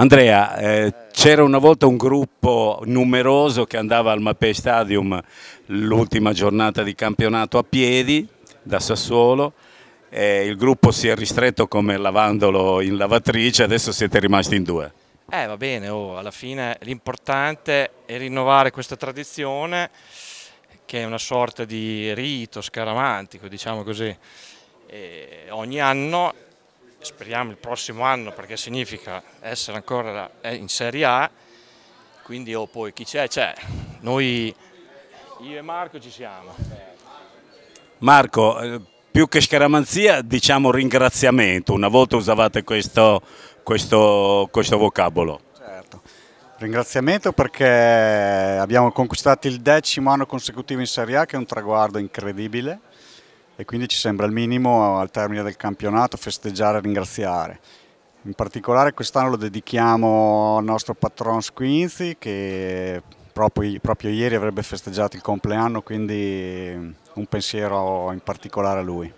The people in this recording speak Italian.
Andrea, eh, c'era una volta un gruppo numeroso che andava al Mapei Stadium l'ultima giornata di campionato a piedi da Sassuolo. Eh, il gruppo si è ristretto come lavandolo in lavatrice, adesso siete rimasti in due. Eh va bene, oh, alla fine l'importante è rinnovare questa tradizione che è una sorta di rito scaramantico, diciamo così. E ogni anno speriamo il prossimo anno perché significa essere ancora eh, in Serie A, quindi o oh, poi chi c'è c'è, noi io e Marco ci siamo. Marco, eh, più che scaramanzia diciamo ringraziamento, una volta usavate questo, questo, questo vocabolo. Certo. Ringraziamento perché abbiamo conquistato il decimo anno consecutivo in Serie A che è un traguardo incredibile e quindi ci sembra il minimo al termine del campionato festeggiare e ringraziare. In particolare quest'anno lo dedichiamo al nostro patron Squinzi che proprio, proprio ieri avrebbe festeggiato il compleanno, quindi un pensiero in particolare a lui.